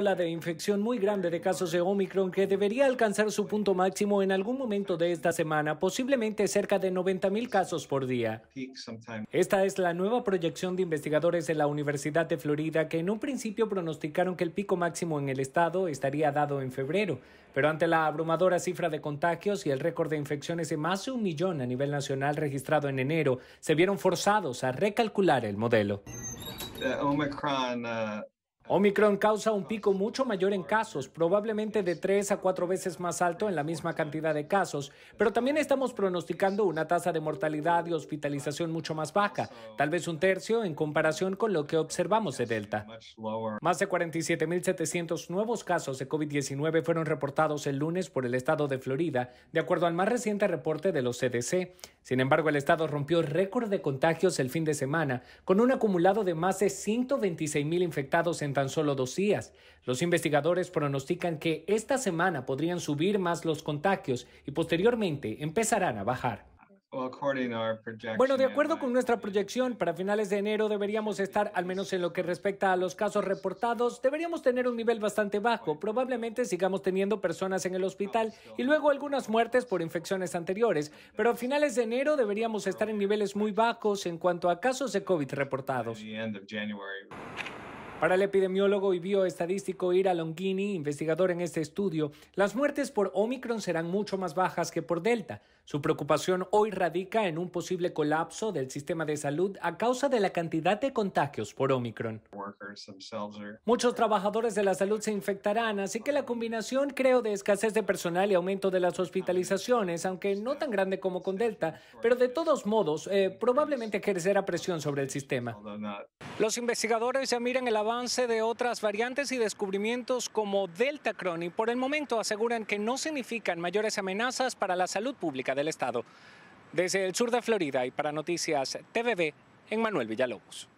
de infección muy grande de casos de Omicron que debería alcanzar su punto máximo en algún momento de esta semana, posiblemente cerca de 90.000 casos por día. Esta es la nueva proyección de investigadores de la Universidad de Florida que en un principio pronosticaron que el pico máximo en el estado estaría dado en febrero, pero ante la abrumadora cifra de contagios y el récord de infecciones de más de un millón a nivel nacional registrado en enero, se vieron forzados a recalcular el modelo. Omicron, uh, Omicron causa un pico mucho mayor en casos, probablemente de tres a cuatro veces más alto en la misma cantidad de casos, pero también estamos pronosticando una tasa de mortalidad y hospitalización mucho más baja, tal vez un tercio en comparación con lo que observamos de Delta. Más de 47.700 nuevos casos de COVID-19 fueron reportados el lunes por el estado de Florida, de acuerdo al más reciente reporte de los CDC. Sin embargo, el estado rompió récord de contagios el fin de semana, con un acumulado de más de 126.000 infectados en tan solo dos días. Los investigadores pronostican que esta semana podrían subir más los contagios y posteriormente empezarán a bajar. Bueno, de acuerdo con nuestra proyección, para finales de enero deberíamos estar, al menos en lo que respecta a los casos reportados, deberíamos tener un nivel bastante bajo. Probablemente sigamos teniendo personas en el hospital y luego algunas muertes por infecciones anteriores, pero a finales de enero deberíamos estar en niveles muy bajos en cuanto a casos de COVID reportados. Para el epidemiólogo y bioestadístico Ira Longini, investigador en este estudio, las muertes por Omicron serán mucho más bajas que por Delta. Su preocupación hoy radica en un posible colapso del sistema de salud a causa de la cantidad de contagios por Omicron. Muchos trabajadores de la salud se infectarán, así que la combinación, creo, de escasez de personal y aumento de las hospitalizaciones, aunque no tan grande como con Delta, pero de todos modos, eh, probablemente ejercerá presión sobre el sistema. Los investigadores ya miran el avance avance de otras variantes y descubrimientos como Delta, y por el momento aseguran que no significan mayores amenazas para la salud pública del Estado. Desde el sur de Florida y para Noticias TVB, en Manuel Villalobos.